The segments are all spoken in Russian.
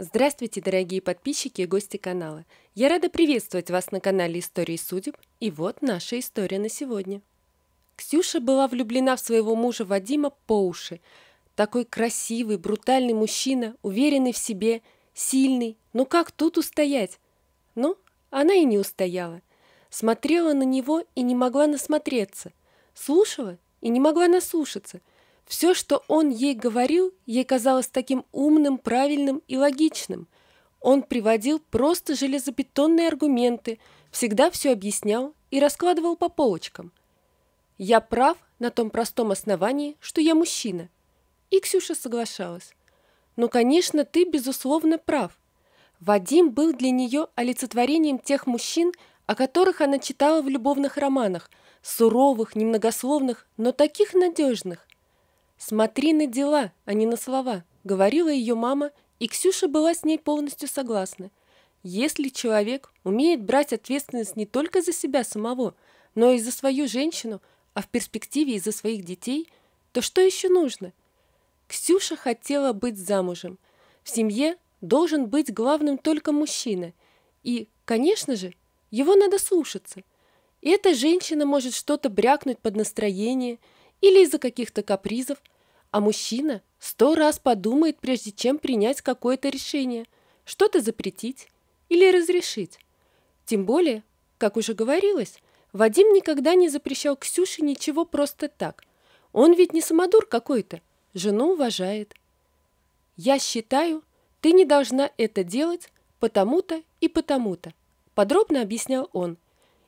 Здравствуйте, дорогие подписчики и гости канала. Я рада приветствовать вас на канале Истории судеб, и вот наша история на сегодня. Ксюша была влюблена в своего мужа Вадима по уши. Такой красивый, брутальный мужчина, уверенный в себе, сильный. Ну как тут устоять? Ну, она и не устояла. Смотрела на него и не могла насмотреться. Слушала и не могла наслушаться – все, что он ей говорил, ей казалось таким умным, правильным и логичным. Он приводил просто железобетонные аргументы, всегда все объяснял и раскладывал по полочкам. «Я прав на том простом основании, что я мужчина». И Ксюша соглашалась. «Ну, конечно, ты, безусловно, прав». Вадим был для нее олицетворением тех мужчин, о которых она читала в любовных романах, суровых, немногословных, но таких надежных. «Смотри на дела, а не на слова», — говорила ее мама, и Ксюша была с ней полностью согласна. Если человек умеет брать ответственность не только за себя самого, но и за свою женщину, а в перспективе и за своих детей, то что еще нужно? Ксюша хотела быть замужем. В семье должен быть главным только мужчина. И, конечно же, его надо слушаться. И эта женщина может что-то брякнуть под настроение – или из-за каких-то капризов – а мужчина сто раз подумает, прежде чем принять какое-то решение, что-то запретить или разрешить. Тем более, как уже говорилось, Вадим никогда не запрещал Ксюше ничего просто так. Он ведь не самодур какой-то, жену уважает. «Я считаю, ты не должна это делать потому-то и потому-то», подробно объяснял он.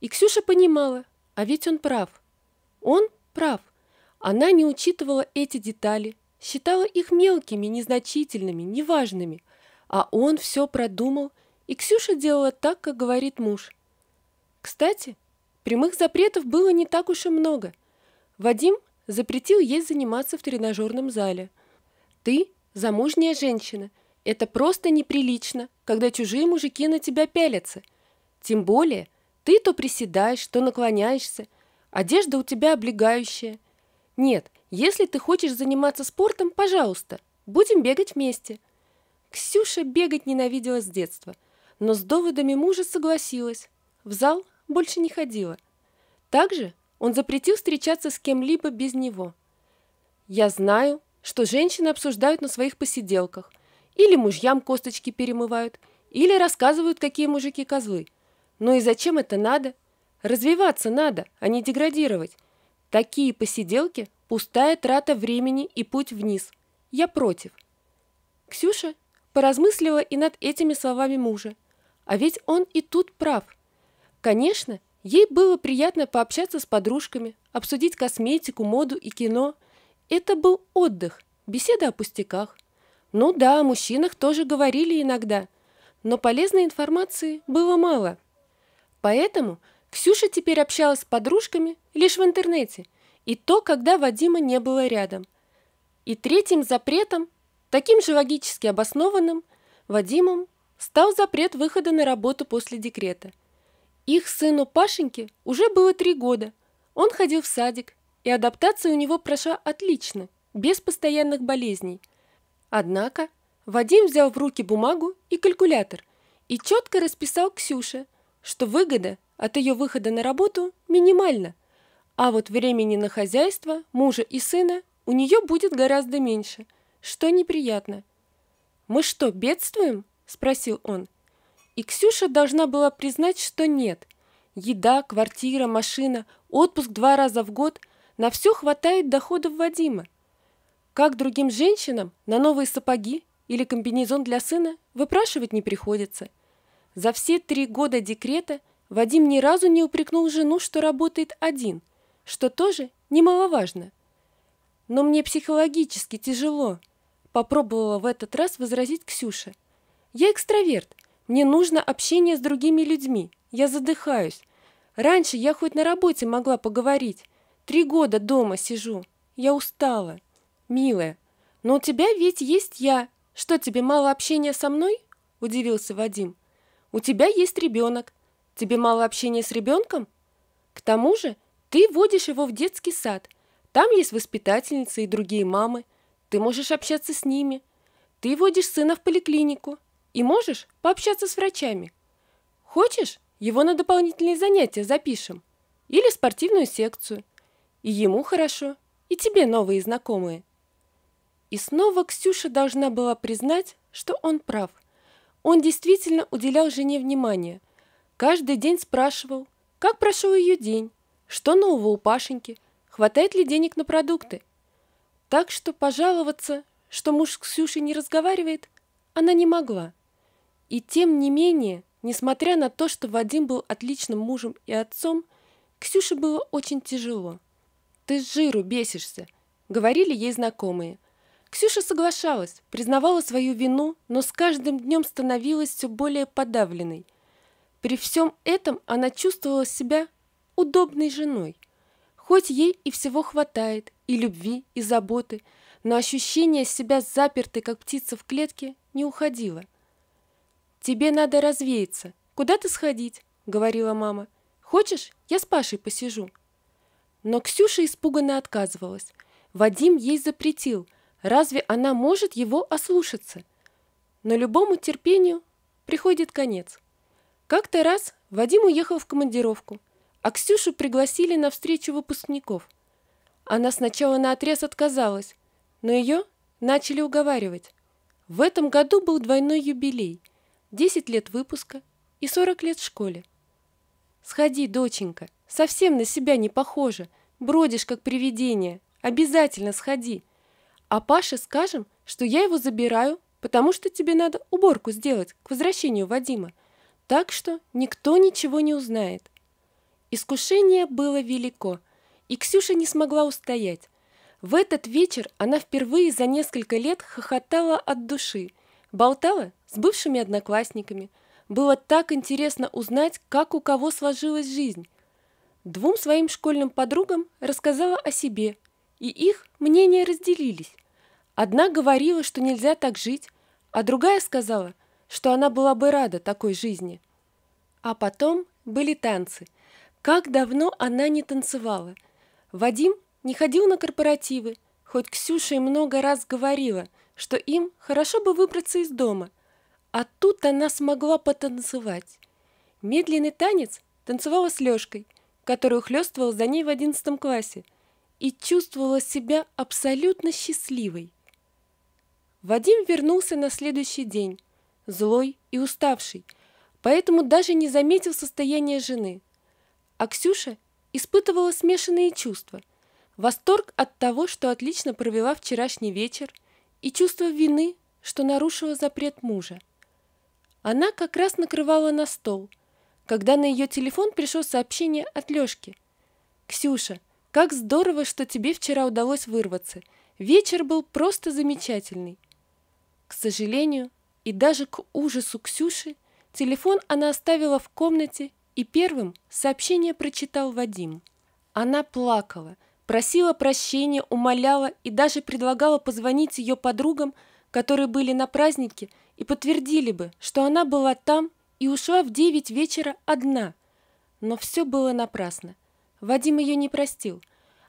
И Ксюша понимала, а ведь он прав. Он прав. Она не учитывала эти детали, считала их мелкими, незначительными, неважными. А он все продумал, и Ксюша делала так, как говорит муж. Кстати, прямых запретов было не так уж и много. Вадим запретил ей заниматься в тренажерном зале. «Ты – замужняя женщина. Это просто неприлично, когда чужие мужики на тебя пялятся. Тем более, ты то приседаешь, то наклоняешься. Одежда у тебя облегающая – нет, если ты хочешь заниматься спортом, пожалуйста, будем бегать вместе. Ксюша бегать ненавидела с детства, но с доводами мужа согласилась. В зал больше не ходила. Также он запретил встречаться с кем-либо без него. Я знаю, что женщины обсуждают на своих посиделках, или мужьям косточки перемывают, или рассказывают, какие мужики козлы. Ну и зачем это надо? Развиваться надо, а не деградировать. Такие посиделки – пустая трата времени и путь вниз. Я против. Ксюша поразмыслила и над этими словами мужа. А ведь он и тут прав. Конечно, ей было приятно пообщаться с подружками, обсудить косметику, моду и кино. Это был отдых, беседа о пустяках. Ну да, о мужчинах тоже говорили иногда, но полезной информации было мало. Поэтому Ксюша теперь общалась с подружками лишь в интернете, и то, когда Вадима не было рядом. И третьим запретом, таким же логически обоснованным, Вадимом стал запрет выхода на работу после декрета. Их сыну Пашеньке уже было три года, он ходил в садик, и адаптация у него прошла отлично, без постоянных болезней. Однако Вадим взял в руки бумагу и калькулятор и четко расписал Ксюше, что выгода от ее выхода на работу минимально, а вот времени на хозяйство, мужа и сына у нее будет гораздо меньше, что неприятно. «Мы что, бедствуем?» – спросил он. И Ксюша должна была признать, что нет. Еда, квартира, машина, отпуск два раза в год – на все хватает доходов Вадима. Как другим женщинам на новые сапоги или комбинезон для сына выпрашивать не приходится. За все три года декрета – Вадим ни разу не упрекнул жену, что работает один, что тоже немаловажно. Но мне психологически тяжело, попробовала в этот раз возразить Ксюша. Я экстраверт, мне нужно общение с другими людьми, я задыхаюсь. Раньше я хоть на работе могла поговорить. Три года дома сижу, я устала. Милая, но у тебя ведь есть я. Что, тебе мало общения со мной? Удивился Вадим. У тебя есть ребенок, Тебе мало общения с ребенком? К тому же ты водишь его в детский сад. Там есть воспитательницы и другие мамы. Ты можешь общаться с ними. Ты водишь сына в поликлинику и можешь пообщаться с врачами. Хочешь, его на дополнительные занятия запишем или спортивную секцию. И ему хорошо, и тебе новые знакомые. И снова Ксюша должна была признать, что он прав. Он действительно уделял жене внимание – Каждый день спрашивал, как прошел ее день, что нового у Пашеньки, хватает ли денег на продукты. Так что пожаловаться, что муж с Ксюшей не разговаривает, она не могла. И тем не менее, несмотря на то, что Вадим был отличным мужем и отцом, Ксюше было очень тяжело. «Ты с жиру бесишься», — говорили ей знакомые. Ксюша соглашалась, признавала свою вину, но с каждым днем становилась все более подавленной. При всем этом она чувствовала себя удобной женой. Хоть ей и всего хватает, и любви, и заботы, но ощущение себя запертой, как птица в клетке, не уходило. «Тебе надо развеяться. Куда-то ты — говорила мама. «Хочешь, я с Пашей посижу?» Но Ксюша испуганно отказывалась. Вадим ей запретил. Разве она может его ослушаться? Но любому терпению приходит конец. Как-то раз Вадим уехал в командировку, а Ксюшу пригласили на встречу выпускников. Она сначала на отрез отказалась, но ее начали уговаривать. В этом году был двойной юбилей – 10 лет выпуска и 40 лет в школе. «Сходи, доченька, совсем на себя не похожа, бродишь как привидение, обязательно сходи. А Паше скажем, что я его забираю, потому что тебе надо уборку сделать к возвращению Вадима так что никто ничего не узнает. Искушение было велико, и Ксюша не смогла устоять. В этот вечер она впервые за несколько лет хохотала от души, болтала с бывшими одноклассниками. Было так интересно узнать, как у кого сложилась жизнь. Двум своим школьным подругам рассказала о себе, и их мнения разделились. Одна говорила, что нельзя так жить, а другая сказала – что она была бы рада такой жизни. А потом были танцы. Как давно она не танцевала. Вадим не ходил на корпоративы, хоть Ксюша и много раз говорила, что им хорошо бы выбраться из дома. А тут она смогла потанцевать. Медленный танец танцевала с Лёшкой, который ухлёстывал за ней в одиннадцатом классе, и чувствовала себя абсолютно счастливой. Вадим вернулся на следующий день, злой и уставший, поэтому даже не заметил состояние жены. А Ксюша испытывала смешанные чувства. Восторг от того, что отлично провела вчерашний вечер, и чувство вины, что нарушила запрет мужа. Она как раз накрывала на стол, когда на ее телефон пришло сообщение от Лешки. «Ксюша, как здорово, что тебе вчера удалось вырваться. Вечер был просто замечательный». К сожалению, и даже к ужасу Ксюши телефон она оставила в комнате, и первым сообщение прочитал Вадим. Она плакала, просила прощения, умоляла и даже предлагала позвонить ее подругам, которые были на празднике, и подтвердили бы, что она была там и ушла в девять вечера одна. Но все было напрасно. Вадим ее не простил.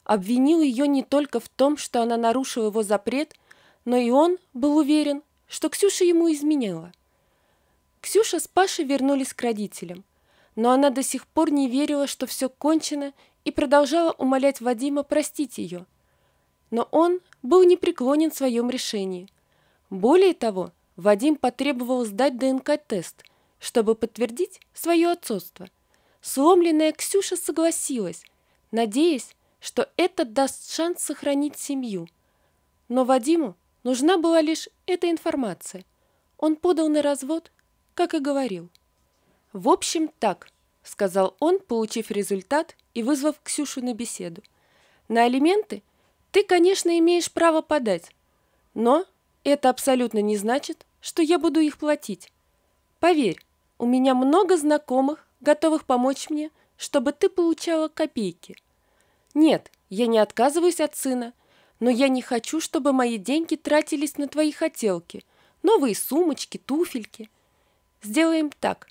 Обвинил ее не только в том, что она нарушила его запрет, но и он был уверен, что Ксюша ему изменяла. Ксюша с Пашей вернулись к родителям, но она до сих пор не верила, что все кончено, и продолжала умолять Вадима простить ее. Но он был непреклонен в своем решении. Более того, Вадим потребовал сдать ДНК-тест, чтобы подтвердить свое отцовство. Сломленная Ксюша согласилась, надеясь, что это даст шанс сохранить семью. Но Вадиму Нужна была лишь эта информация. Он подал на развод, как и говорил. «В общем, так», – сказал он, получив результат и вызвав Ксюшу на беседу. «На алименты ты, конечно, имеешь право подать, но это абсолютно не значит, что я буду их платить. Поверь, у меня много знакомых, готовых помочь мне, чтобы ты получала копейки. Нет, я не отказываюсь от сына – но я не хочу, чтобы мои деньги тратились на твои хотелки. Новые сумочки, туфельки. Сделаем так.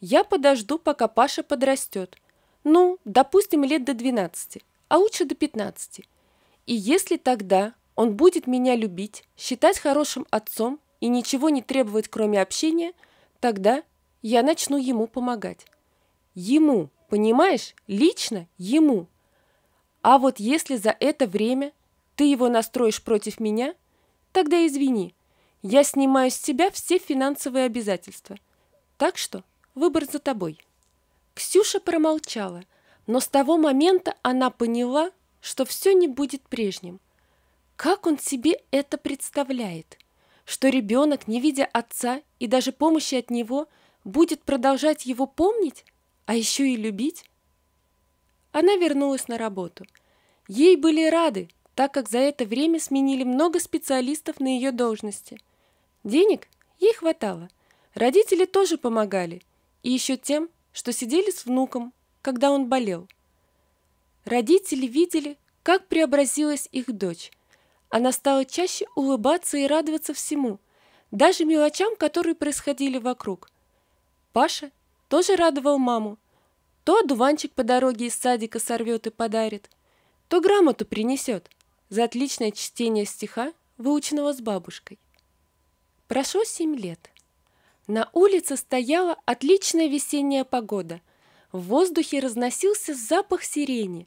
Я подожду, пока Паша подрастет. Ну, допустим, лет до 12, а лучше до 15. И если тогда он будет меня любить, считать хорошим отцом и ничего не требовать, кроме общения, тогда я начну ему помогать. Ему, понимаешь, лично ему. А вот если за это время ты его настроишь против меня? Тогда извини. Я снимаю с тебя все финансовые обязательства. Так что выбор за тобой». Ксюша промолчала, но с того момента она поняла, что все не будет прежним. Как он себе это представляет? Что ребенок, не видя отца и даже помощи от него, будет продолжать его помнить, а еще и любить? Она вернулась на работу. Ей были рады, так как за это время сменили много специалистов на ее должности. Денег ей хватало. Родители тоже помогали. И еще тем, что сидели с внуком, когда он болел. Родители видели, как преобразилась их дочь. Она стала чаще улыбаться и радоваться всему, даже мелочам, которые происходили вокруг. Паша тоже радовал маму. То одуванчик по дороге из садика сорвет и подарит, то грамоту принесет – за отличное чтение стиха, выученного с бабушкой. Прошло семь лет. На улице стояла отличная весенняя погода. В воздухе разносился запах сирени.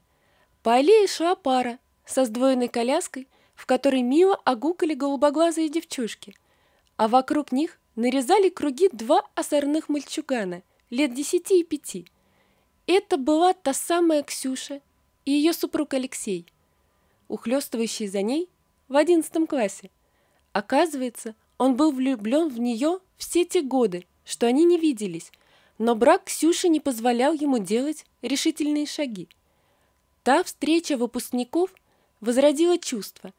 По аллее шла пара со сдвоенной коляской, в которой мило огукали голубоглазые девчушки, а вокруг них нарезали круги два озорных мальчугана лет десяти и пяти. Это была та самая Ксюша и ее супруг Алексей – Ухлёстывающий за ней в одиннадцатом классе. Оказывается, он был влюблён в неё все те годы, что они не виделись, но брак Ксюши не позволял ему делать решительные шаги. Та встреча выпускников возродила чувства,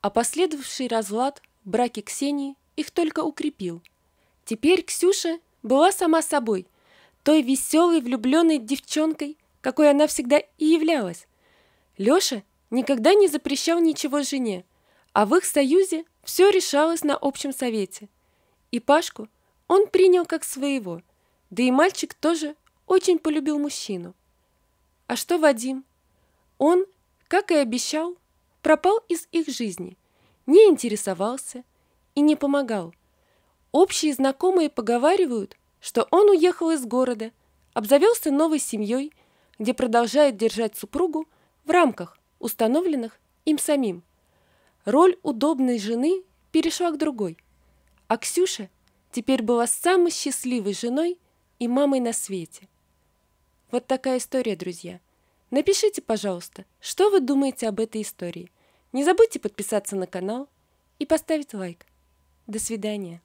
а последовавший разлад в браке Ксении их только укрепил. Теперь Ксюша была сама собой, той веселой влюбленной девчонкой, какой она всегда и являлась. Леша никогда не запрещал ничего жене, а в их союзе все решалось на общем совете. И Пашку он принял как своего, да и мальчик тоже очень полюбил мужчину. А что Вадим? Он, как и обещал, пропал из их жизни, не интересовался и не помогал. Общие знакомые поговаривают, что он уехал из города, обзавелся новой семьей, где продолжает держать супругу в рамках установленных им самим. Роль удобной жены перешла к другой. А Ксюша теперь была самой счастливой женой и мамой на свете. Вот такая история, друзья. Напишите, пожалуйста, что вы думаете об этой истории. Не забудьте подписаться на канал и поставить лайк. До свидания.